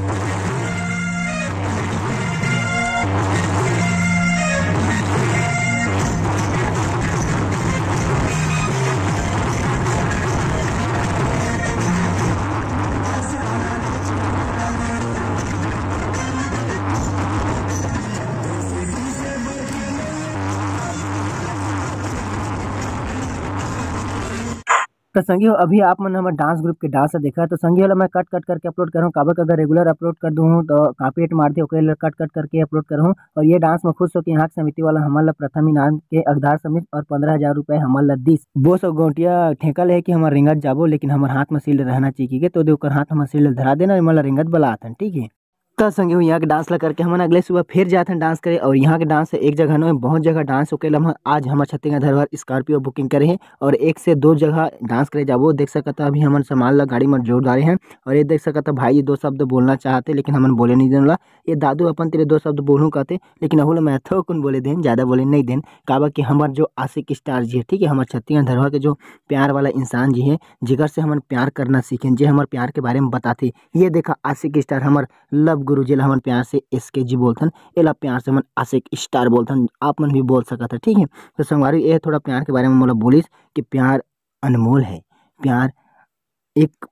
Thank you. तो संगी हो अभी आप मन हमारे डांस ग्रुप के डांस देखा तो संगी वाला मैं कट कट करके अपलोड करूँ काबर का अगर रेगुलर अपलोड कर दूँ तो कापी एट मार दी ओके कट कट करके अपलोड करूँ और ये डांस में खुश हो कि यहाँ समिति वाला हमारा प्रथम इनाम के अखधार समित और पंद्रह हजार रुपये हमारा दिस वो सब गोटिया ठेकल है कि हमारे रिंगत जाबो लेकिन हमारे हाथ में सील रहना चाहिए तो देखकर हाथ हमारे सील धरा देना हमारा रिंगत बला ठीक है तो संगे हो यहाँ के डांस ला करके हम अगले सुबह फिर जाते हैं डांस करें और यहाँ के डांस एक जगह न बहुत जगह डांस होके हम आज हमारे छत्तीसगढ़ धरवार स्कॉर्पियो बुकिंग करे हैं और एक से दो जगह डांस करे वो देख सकता अभी हमारे सामान ला गाड़ी में जोर डाले हैं और ये देख सकता भाई दो शब्द बोलना चाहते लेकिन हम बोले नहीं देने ये दादू अपन तेरे दो शब्द बोलूँ कहते लेकिन अहूल मैं थो तो कौन बोले देन ज़्यादा बोले नहीं देन कहा कि हमारे जो आशिक स्टार जी है ठीक है हमारे छत्तीसगढ़ धरवा के जो प्यार वाला इंसान जी है जिगर से हमारे प्यार करना सीखें जे हमारे प्यार के बारे में बताते ये देखा आशिक स्टार हमारे लव गुरु जी हमन प्यार से एस के जी बोलथन एला प्यार से हमन आशिक स्टार बोलथन आप मन भी बोल सकत है ठीक है तो संगवारी ये थोड़ा प्यार के बारे में मोला बोलिस कि प्यार अनमोल है प्यार एक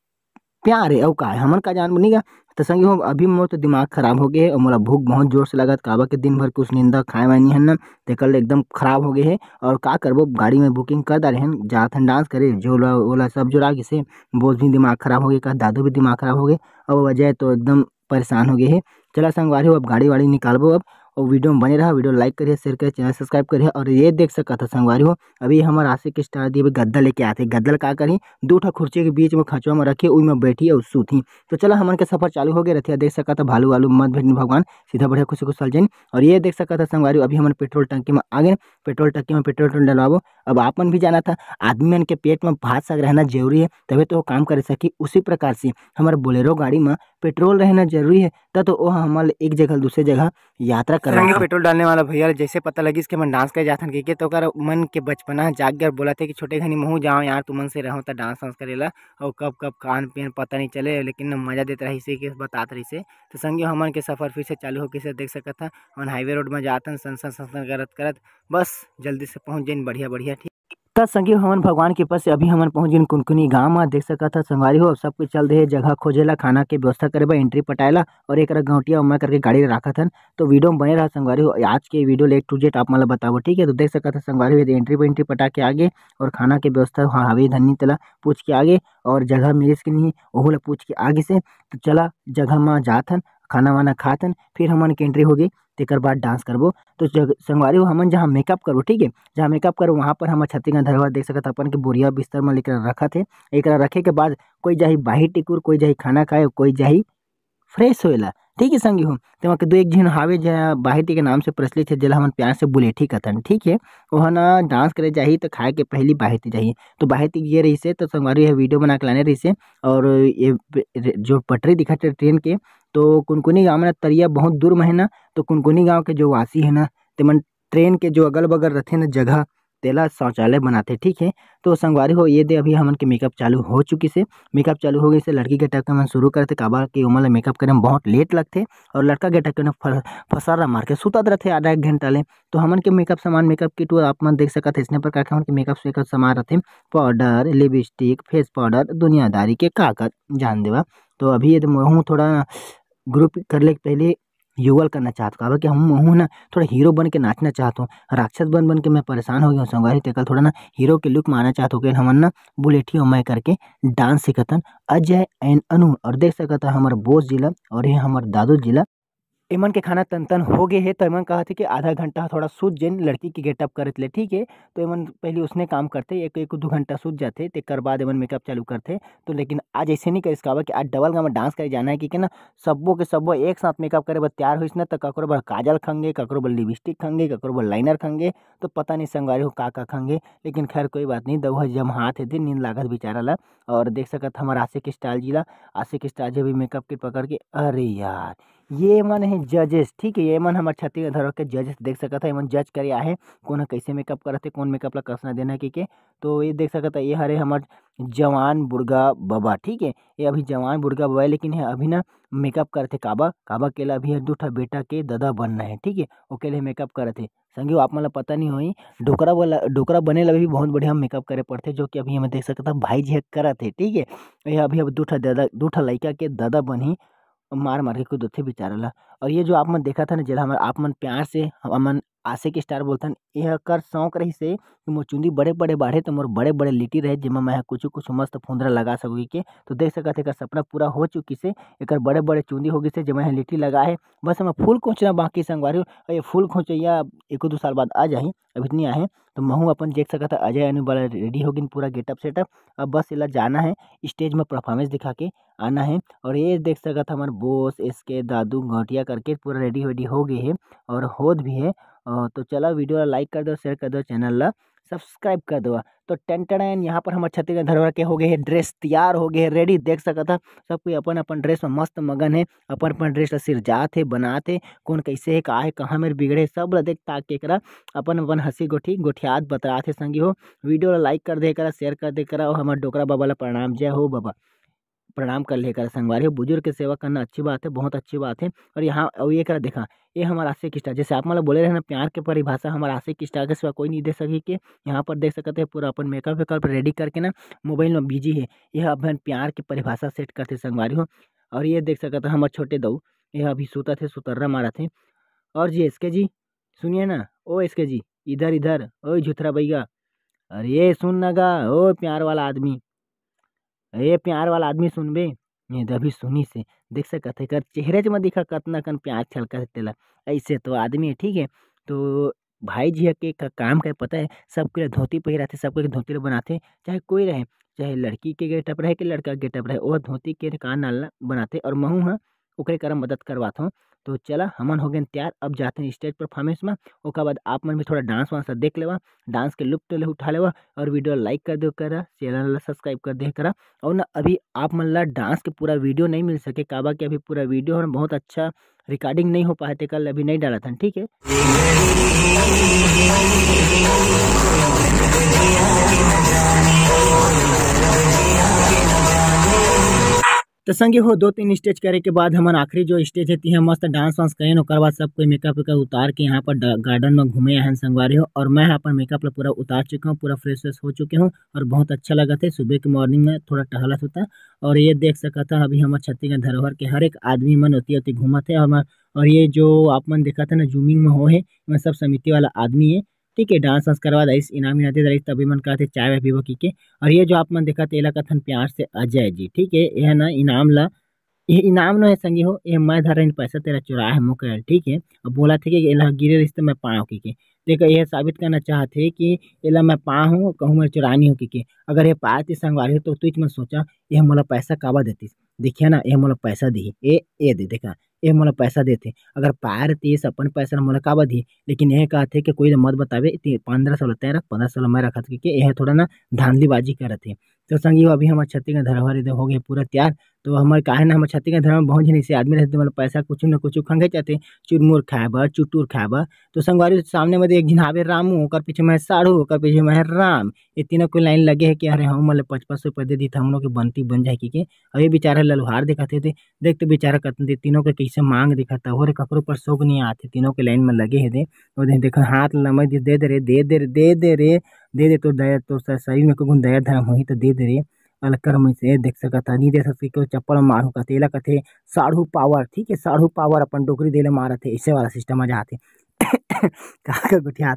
प्यार है और का है हमन का जान बनी गया तो संगी हो अभी मोर तो दिमाग खराब हो गए है और मोला भूख बहुत जोर से लगा काबा के दिन भर कुछ निंदा खाए वाए नहीं तो तेकर एकदम खराब हो गए है और का करबो गाड़ी में बुकिंग कर दा हैं जात हन डांस करे जो वोला सब जोड़ा किसे बोझ भी दिमाग खराब हो गए कहा दादू भी दिमाग खराब हो गए और वजह तो एकदम परेशान हो गए है चला संगवारी हो अब गाड़ी वाड़ी निकालबो अब और वीडियो में बने रहा वीडियो लाइक करिए शेयर करिए चैनल सब्सक्राइब करिए और ये देख सकता था संगवारी हो अभी हमारे आशिक के स्टार दी गद्दा लेके आते गद्दल का करी दो ठा खुर्ची के बीच में खचवा में रखी उई में बैठी और सूती तो चला हमन के सफर चालू हो गया रहती देख सकता था भालू वालू मत भेटनी भगवान सीधा बढ़िया खुशी खुशल जैन और ये देख सकता था संगवारी अभी हमारे पेट्रोल टंकी में आ गए पेट्रोल टंकी में पेट्रोल डलवाबो अब आपन भी जाना था आदमी मन के पेट में भात साग रहना जरूरी है तभी तो वो काम कर सकी उसी प्रकार से हमारे बोलेरो गाड़ी में पेट्रोल रहना जरूरी है तब तो वह हमारे एक जगह दूसरे जगह यात्रा कर पेट्रोल डालने वाला भैया जैसे पता लगी इसके मन डांस कर जाथन के, तो मन के बचपना जाग गया बोला था कि छोटे घनी मुँह जाओ यार तू मन से रहो तो डांस वांस करेला और कब कब कान पीन पता नहीं चले लेकिन मजा देते रही इसी के बताते रही से तो संगे हमन के सफर फिर से चालू होके से देख सकता था हाईवे रोड में हैं सनसन सनसन करत करत बस जल्दी से पहुँच जाए बढ़िया बढ़िया ठीक त संगी हमन भगवान के पास से अभी हमन पहुंच गए कुनकुनी गांव में देख सकत था संगवारी हो अब सब कुछ चल दे जगह खोजे ला खाना के व्यवस्था करे बा एंट्री पटाए ला और एक गौटिया उमा करके गाड़ी रखा था तो वीडियो में बने रहा संगवारी हो आज के वीडियो ले टू जेट आप मतलब बताओ ठीक है तो देख सकता था संगवारी हो एंट्री एंट्री पटा के आगे और खाना के व्यवस्था हाँ हवे धनी तला पूछ के आगे और जगह मिलिस के नहीं वह पूछ के आगे से तो चला जगह माँ जाथन खाना वाना खाथन फिर हमन के एंट्री होगी तेकर बाद डांस करबो तो संगवारी हो हमन जहाँ मेकअप करो ठीक है जहाँ मेकअप करो वहाँ पर हम छत्तीसगढ़ धरोहर देख सकत अपन के बोरिया बिस्तर में लेकर रखा थे एक रखे के बाद कोई जाही बाही टिकुर कोई जाही खाना खाए कोई जाही फ्रेश हो ठीक है संगी हो वहाँ के दो एक झीन हावे जहाँ बाहिटी के नाम से प्रचलित है जला हम प्यार से ठीक कथन ठीक है वह ना डांस करे जा तो खाए के पहली बाहिती जाइए तो बाहिती ये रही से तो संगवारी है वीडियो बना के लाने रही से और ये जो पटरी दिखाते ट्रेन के तो कुनकुनी गाँव में तरिया बहुत दूर में है ना तो कुनकुनी गाँव के जो वासी है ना ते मन ट्रेन के जो अगल बगल हैं ना जगह तेला शौचालय बनाते ठीक है तो संगवारी हो ये दे अभी हमन के मेकअप चालू हो चुकी से मेकअप चालू हो से लड़की के टक्कर मन शुरू करते काबा की उम्र में मेकअप करे में बहुत लेट लगते और लड़का के टक फसारा मार के सुतत रहते आधा एक घंटा ले तो हमन के मेकअप सामान मेकअप किट आप मन देख सकत इसने प्रकार के हमन के मेकअप वेकअप सामान रहते पाउडर लिपस्टिक फेस पाउडर दुनियादारी के कागज जान देवा तो अभी ये तो हूँ थोड़ा ग्रुप करने के पहले युगल करना चाहता अब कि हम हूँ ना थोड़ा हीरो बन के नाचना चाहता हूँ राक्षस बन बन के मैं परेशान हो गया हूँ संगवारी तेकर थोड़ा ना हीरो के लुक माना चाहता हूँ हम ना बुलेठी मैं करके डांस सीखता अजय एंड अनु और देख सकता हमारे बोस जिला और ये हमारे दादू जिला इमन के खाना तन तन हो गए है तो इमन कहा था कि आधा घंटा थोड़ा सूत जेन लड़की के गेटअप करते ले ठीक है तो इमन पहले उसने काम करते एक एक दो घंटा सूत जाते तेकर तो बाद इमन मेकअप चालू करते तो लेकिन आज ऐसे नहीं कर काबर कि आज डबल गामा डांस करे जाना है कि ना सब्बो के सब्बो एक साथ मेकअप करे बस तैयार हो इसने तो ककरो बर काजल खंगे ककरो बार लिपस्टिक खंगे ककरो बार लाइनर खंगे तो पता नहीं संगवारी हो का का खंगे लेकिन खैर कोई बात नहीं दवा जम हाथ है नींद लागत बेचारा ला और देख सकत हमार आशिक स्टाइल जी ला आशिक स्टाइल जी भी मेकअप के पकड़ के अरे यार ये मन है जजेस ठीक है ये मन हमारे छत्तीसगढ़ धरम के जजेस देख सकता था मन जज करे आए कौन कैसे मेकअप करते कौन मेकअप ला कसना देना है के तो ये देख सकता था ये हरे हमार जवान बुर्गा बाबा ठीक है ये अभी जवान बुर्गा बाबा लेकिन है अभी ना मेकअप करते काबा काबा के अभी दूठा ठा बेटा के दादा बनना है ठीक है ओके लिए मेकअप थे संगे आप मतलब पता नहीं हुई डोकरा वाला डोकरा बने ला भी बहुत बढ़िया मेकअप करे पड़ते जो कि अभी हमें देख सकता था भाई जी करा थे ठीक है ये अभी अब दू ठा दादा दू ठा लड़का के दादा बनी मार मार के कुदोथे बिचारा ला और ये जो आप मन था ना जेल हमारे आप मन प्यार से हम आशिक के स्टार बोलथन एहा कर शौक रही से मोर चुंदी बड़े बड़े बाढ़े तो मोर बड़े बड़े लिटी रहे जेमा मैं कुछ कुछ मस्त फुंदरा लगा सकूँगी के तो देख सकत एक सपना पूरा हो चुकी से एक बड़े बड़े चुंदी होगी से हे जेमा एहा लिटी लगाए बस हमें फूल खोचना बाकी संगवारी हो फूल खोचैया एक दो साल बाद आ जाही अभी इतनी आए तो महू अपन देख सकत था अजय अनु रेडी हो पूरा गेटअप सेटअप अब बस इला जाना है स्टेज में परफॉर्मेंस दिखा के आना है और ये देख सकत हमारे बोस एस के दादू घोटिया करके पूरा रेडी वेडी हो गए है और होद भी है तो चलो वीडियो लाइक कर दो शेयर कर दो चैनल ला सब्सक्राइब कर दो तो टेन टेन यहाँ पर हमारे छत्तीसगढ़ धरोहर के हो गए हैं ड्रेस तैयार हो गए है रेडी देख सकत था सब कोई अपन अपन ड्रेस में मस्त मगन है अपन अपन ड्रेस ला सिरजात है बनाते कौन कैसे है का है कहाँ मेरे बिगड़े सब ला देख ताक के करा अपन अपन हंसी गोठी गोठियात बतरा थे संगी हो वीडियो लाइक कर दे करा शेयर कर दे करा और हमारे डोकरा बाबा ला प्रणाम जय हो बाबा प्रणाम कर लेकर संगवारी हो बुजुर्ग की सेवा करना अच्छी बात है बहुत अच्छी बात है और यहाँ और ये कर देखा ये हमारा आशिक किस्टा जैसे आप मतलब बोले रहे ना प्यार के परिभाषा हमारा आशिक किस्टा के सिवा कोई नहीं दे सके कि यहाँ पर देख सकते हैं पूरा अपन मेकअप वेकअप रेडी करके ना मोबाइल में बिजी है यह अपन प्यार की परिभाषा सेट करते संगवारी हो और ये देख सकते हमारे छोटे दऊ यह अभी सूता थे सुतर्रा मारा थे और जी एस के जी सुनिए ना ओ एस के जी इधर इधर ओ झुथरा भैया अरे सुन नगा ओ प्यार वाला आदमी ए प्यार वाला आदमी सुनबे दबी तो सुनी से देख सकत हे कर चेहरे में दिखा कतना कन प्यार छल कर तेला ऐसे तो आदमी है ठीक है तो भाई जी के का काम का पता है सब के धोती पहिराथे सब के धोती बनाते चाहे कोई रहे चाहे लड़की के गेटअप रहे कि लड़का के गेटअप रहे वह धोती के कान नाल और महू हाँ ओके कर मदद करवाता हूँ तो चला हमन हो गए तैयार अब जाते हैं स्टेज परफॉर्मेंस में ओके बाद आप मन भी थोड़ा डांस वांस देख लेवा डांस के लुप्त ले उठा लेवा और वीडियो लाइक कर दे करा चैनल ला सब्सक्राइब कर दे करा और ना अभी आप मन ला डांस के पूरा वीडियो नहीं मिल सके काबा के अभी पूरा वीडियो और बहुत अच्छा रिकॉर्डिंग नहीं हो पाए थे कल अभी नहीं डाला था ठीक है तो संगे हो दो तीन स्टेज करे के बाद हमारे आखिरी जो स्टेज है मस्त डांस वांस करें और बाद सब कोई मेकअप वेकअप उतार के यहाँ पर गार्डन में घूमे हैं संगवारी हो और मैं अपन मेकअप ला पूरा उतार चुका हूँ पूरा फ्रेश व्रेश हो चुके हूँ और बहुत अच्छा लगा था सुबह के मॉर्निंग में थोड़ा टहलत होता और ये देख सका था अभी हमारे छत्तीसगढ़ धरोहर के हर एक आदमी मन होती होती घूमा थे और ये जो आप मन देखा था ना जूमिंग में हो है सब समिति वाला आदमी है ठीक है डांस वांस करवा दाइस इनाम इना दे दाइस तभी मन कहते चाय वाय पीबो की के और ये जो आप मन देखत तो एला कथन प्यार से अजय जी ठीक है यह ना इनाम ला ये इनाम ना है संगी हो ये मैं धर धरन पैसा तेरा चुरा है मुँह ठीक है और बोला थे कि एला गिरे रिश्ते मैं पाँव की के देखो यह साबित करना चाहते कि एला मैं पा हूँ कहूँ मैं चुरानी हूँ की के अगर ये पाती संगवारी हो तो तुझ में सोचा यह मोला पैसा काबा देती देखिए ना यह मोला पैसा दी ये ये दे देखा ये मोला पैसा देते अगर पाय थे अपन पैसा मोला का बधी लेकिन यह कहथे कि कोई मत बतावे पंद्रह सौ तेरह पंद्रह सौ ला मैं था क्योंकि यह थोड़ा ना धांधलीबाजी रहे थे तो संगी हो अभी हमारे छत्तीसगढ़ धरोहर हो गए पूरा तैयार तो हमारे का है ना हमारे छत्तीसगढ़ धर्म में बहुत झन ऐसे आदमी रहते मतलब पैसा कुछ ना कुछ खंगे जाथे चुरमुर खाए बर चुटूर खाए बर तो संगवारी सामने में एक झन हावे रामू होकर पीछे में साढ़ू होकर पीछे में राम ये तीनों को लाइन लगे है कि अरे हम मतलब पच पाँच सौ रुपया दे दी था हम लोग की बनती बन जाए कि अभी बेचारा ललुहार दिखाते थे देख तो बेचारा कतन थे तीनों के कैसे मांग दिखाता हो रे ककरो पर शोक नहीं आते तीनों के लाइन में लगे है दे देखो हाथ लमक दे दे रे दे दे दे दे रे दे दे तो दया तो शरीर में कोई दया धर्म हो तो दे दे रे अलकर से देख सकथन नहीं देख सकते क्यों चप्पल मारू कथे एला कथे साढ़ू पावर ठीक है साढ़ू पावर अपन डोकरी दे ले मारत हे वाला सिस्टम आ जाते हे का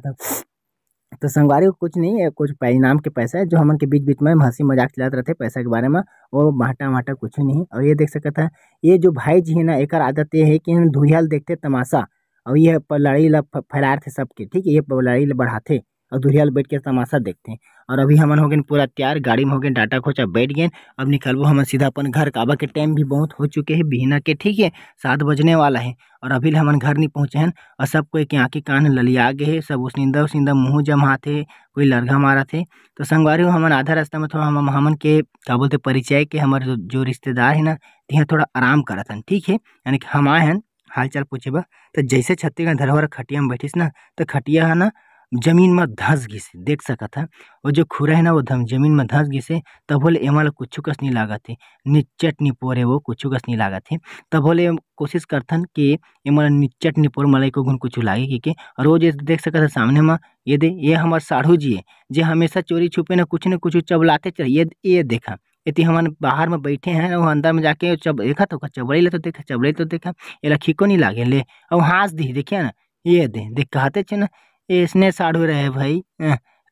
तो संगवारी को कुछ नहीं है कुछ नाम के पैसा है जो हमन के बीच बीच में हंसी मजाक चलाते रहते पैसा के बारे में वो बांटा वाटा कुछ नहीं और ये देख सकता है ये जो भाई जी है ना एक आदत ये है कि धुरियाल देखते तमाशा और ये लड़ाई ला फैलाते सबके ठीक है ये लड़ाई बढ़ाते और दुरिया बैठ के तमाशा देखते हैं और अभी हमन हो गए पूरा तैयार गाड़ी में हो गए डाटा खोचा बैठ गए अब निकलबो हम सीधा अपन घर काबा के टाइम भी बहुत हो चुके हैं बिहना के ठीक है सात बजने वाला है और अभी हमन घर नहीं पहुँचे हैं और सबको एक आँखें कान ललिया गए हैं सब उसिंदा उसिंदा मुँह जमाते कोई लड़का मारा थे तो संगवारी हमन आधा रास्ता में थोड़ा हम हमन के क्या बोलते परिचय के हमारे जो रिश्तेदार है ना तिहाँ थोड़ा आराम करा था ठीक है यानी कि हम आए हैं हाल चाल पूछे बा तो जैसे छत्तीसगढ़ धरोहर खटिया में बैठीस ना तो खटिया है ना जमीन में धस गिस देख सकत है वो जो खुरा है ना वो जमीन में धस गिस तब बोले ले एमा कस नहीं लागत है निचट निपोर है वो कुछ कस नहीं लागत है तब बोले कोशिश करथन की एमा निचट निपोर मलाई को घुन कुछ लागे कइके और वो देख सकत है सामने में ये दे ये हमारे साढ़ू जी है जे हमेशा चोरी छुपे न कुछ न कुछ चबलाते ये ये देखा यदि हम बाहर में बैठे हैं और अंदर में जाके चब देखा तो चबड़े ले तो देखा चबड़े तो देखा ये खिको नहीं लागे ले और हाँस दी देखिए ना ये दे देख कहते ना अइसने साढ़ू रहे भाई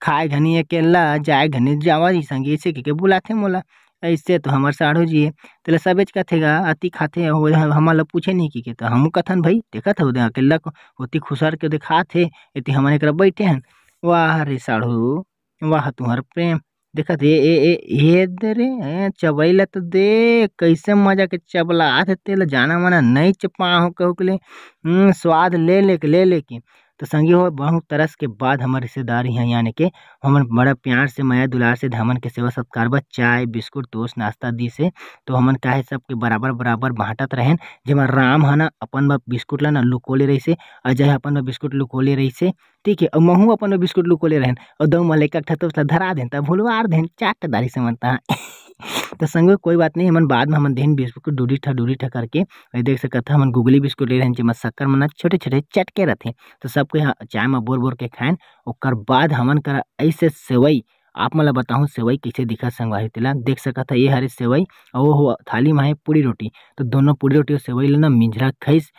खाए घनी अकेला जाए घनी जावा जी संगी ऐसे के, के बुलाते मोला ऐसे तो हमार साढ़ू जी तेल सबे कथे गा अति खाते हमारे पूछे नहीं कि तो हम कथन भाई देखत हो अकेला को ओती खुशर के देखात थे इतनी हमारे एक बैठे हन वाह रे साढ़ू वाह तुम्हार प्रेम देखत ए ए ए ए दे रे चबैला तो दे कैसे मजा के चबला आते जाना माना नहीं हो कहू के लिए हम्म, स्वाद ले लेके ले लेके ले, ले, ले तो हो बहुत तरस के बाद हमारे रिश्तेदार यहाँ यानी कि हम बड़ा प्यार से माया दुलार से धमन के सेवा सत्कार बस चाय बिस्कुट दोस्त नाश्ता दी से तो हमन है सबके बराबर बराबर बांटत रहेन जेमा राम है ना अपन बा बिस्कुट ला ना लुकोले रहिसे अजय अपन बा बिस्कुट लुकोले से ठीक है और महू अपन बिस्कुट लुकोले रहेन और दो मलेका ठतोस धरा दें तब भुलवार दें चाट दारी है तो संग कोई बात नहीं हमन बाद में हम दिन बिस्कुट डूरी ठा डूरी ठा करके वही देख सकत हमन गुगली बिस्कुट ले रहे जेमा शक्कर मना छोटे छोटे चटके रहते तो सबको यहाँ चाय में बोर बोर के खाएन और बाद हमन करा ऐसे सेवई आप मैं बताऊँ सेवई कैसे दिखा संगवाही तेला देख सकता ये हरे सेवई और वो थाली में है पूरी रोटी तो दोनों पूरी रोटी और सेवई लेना मिंजरा खाइस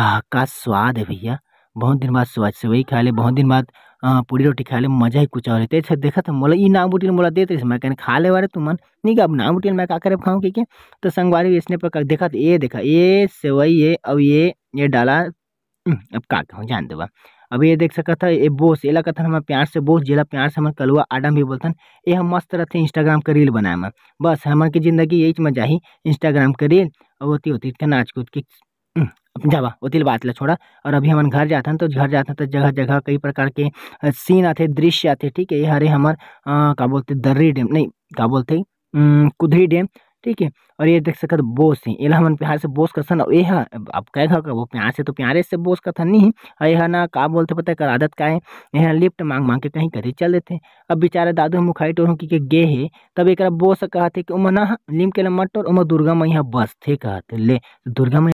आह का स्वाद है भैया बहुत दिन बाद स्वाद सेवई खा ले बहुत दिन बाद पूरी रोटी खाए ले मजा ही कुछ और रहते हैं देखा था मोला ई नाव मोला देते मैं कहने खा ले वाले तुम नहीं अब नाम बुटीन मैं का करे खाऊं क्योंकि तो संगवारी इसने पर देखा तो ये देखा ये सेवई ये अब ये ये डाला हम्म, अब का कहूँ जान देवा अब ये देख सकता था ये बोस लगा कथन हमारे प्यार से बोस जिला प्यार से हमारे कलुआ आडम भी बोलथन ये हम मस्त रहते इंस्टाग्राम के रील बनाए बस हमारे की जिंदगी यही मजा ही इंस्टाग्राम के रील और होती होती नाच कूद के हम्म, जावा ओतिल बात ला छोड़ा और अभी हमन घर जाते हैं तो घर जाते हैं तो जगह जगह कई प्रकार के सीन आते दृश्य आते ठीक है ये हरे हमार का बोलते दर्री डैम नहीं का बोलते कुधरी डैम ठीक है और ये देख सकते बोस है एला हमन प्यार से बोस कसन और ये अब कह घा वो प्यार से तो प्यारे से बोस कथन नहीं और यह ना का बोलते पता कर आदत का है यह लिफ्ट मांग मांग के कहीं कहीं चल देते अब बेचारे दादू हम मुखाई टोर की गे है तब एक बोस कहते कि उम्र ना लिम के मट और उम्र दुर्गा मैया थे कहते ले तो दुर्गा